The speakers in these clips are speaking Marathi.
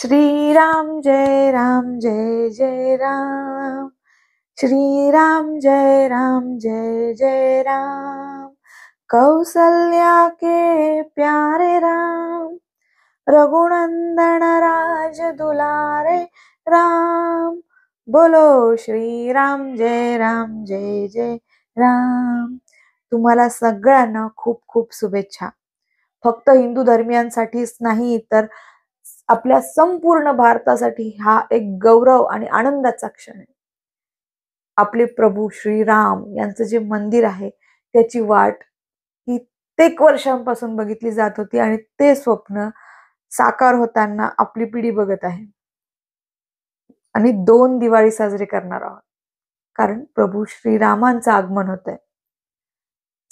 श्रीराम जय राम जय जय राम श्रीराम जय राम जय जय राम कौसल्या के प्यारे राम रघुनंदन राज दुलारे राम बोलो श्री राम जय राम जय जय राम तुम्हाला सगळ्यांना खूप खूप शुभेच्छा फक्त हिंदू धर्मियांसाठीच नाही तर आपल्या संपूर्ण भारतासाठी हा एक गौरव आणि आनंदाचा क्षण आहे आपले प्रभू श्रीराम यांचं जे मंदिर आहे त्याची वाट ही कित्येक वर्षांपासून बघितली जात होती आणि ते स्वप्न साकार होताना आपली पिढी बघत आहे आणि दोन दिवाळी साजरी करणार आहोत कारण प्रभू श्रीरामांचं आगमन होत आहे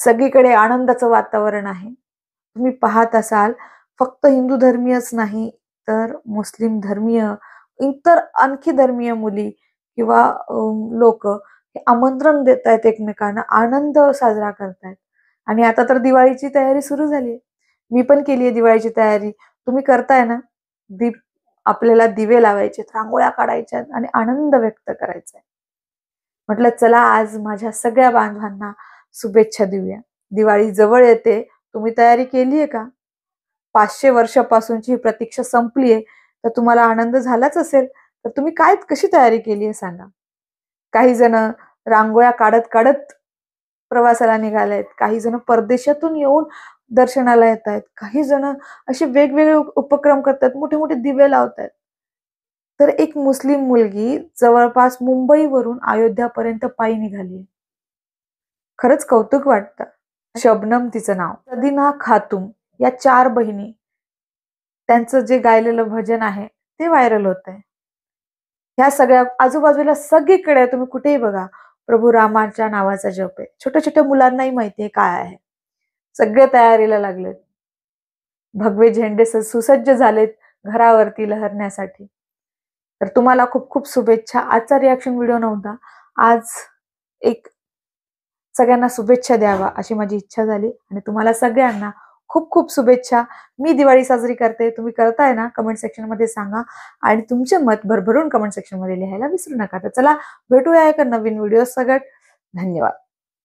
सगळीकडे आनंदाचं वातावरण आहे तुम्ही पाहत असाल फक्त हिंदू धर्मीयच नाही तर मुस्लिम धर्मीय इतर आणखी धर्मीय मुली किंवा लोक हे आमंत्रण देत आहेत एकमेकांना आनंद साजरा करतायत आणि आता तर दिवाळीची तयारी सुरू झाली मी पण केली आहे दिवाळीची तयारी तुम्ही करताय ना दीप आपल्याला दिवे लावायचे रांगोळ्या काढायच्या आणि आनंद व्यक्त करायचा म्हटलं चला आज माझ्या सगळ्या बांधवांना शुभेच्छा देऊया दिवाळी जवळ येते तुम्ही तयारी केली आहे का पाचशे वर्षापासूनची ही प्रतीक्षा संपली आहे तर तुम्हाला आनंद झालाच असेल तर तुम्ही काय कशी तयारी केली आहे सांगा काही जण रांगोळ्या काढत काढत प्रवासाला निघाले आहेत काही जण परदेशातून येऊन दर्शनाला येत आहेत काही जण असे वेगवेगळे उपक्रम करतात मोठे मोठे दिवे लावतात तर एक मुस्लिम मुलगी जवळपास मुंबईवरून अयोध्यापर्यंत पायी निघाली खरंच कौतुक वाटतं शबनम तिचं नाव सदिना खातुम या चार बहिणी त्यांचं जे गायलेलं भजन आहे ते व्हायरल होत आहे ह्या सगळ्या आजूबाजूला सगळीकडे तुम्ही कुठेही बघा प्रभू रामाच्या नावाचा जप आहे छोट्या छोट्या मुलांनाही माहिती आहे काय आहे सगळे तयारीला लागलेत भगवे झेंडे सुसज्ज झालेत घरावरती लहरण्यासाठी तर तुम्हाला खूप खूप शुभेच्छा आजचा रिॲक्शन व्हिडिओ नव्हता आज एक सगळ्यांना शुभेच्छा द्यावा अशी माझी इच्छा झाली आणि तुम्हाला सगळ्यांना खूप खूप शुभेच्छा मी दिवाळी साजरी करते तुम्ही करताय ना कमेंट सेक्शनमध्ये सांगा आणि तुमचे मत भरभरून कमेंट सेक्शनमध्ये लिहायला विसरू नका तर चला भेटूया एका नवीन व्हिडिओ सगट, धन्यवाद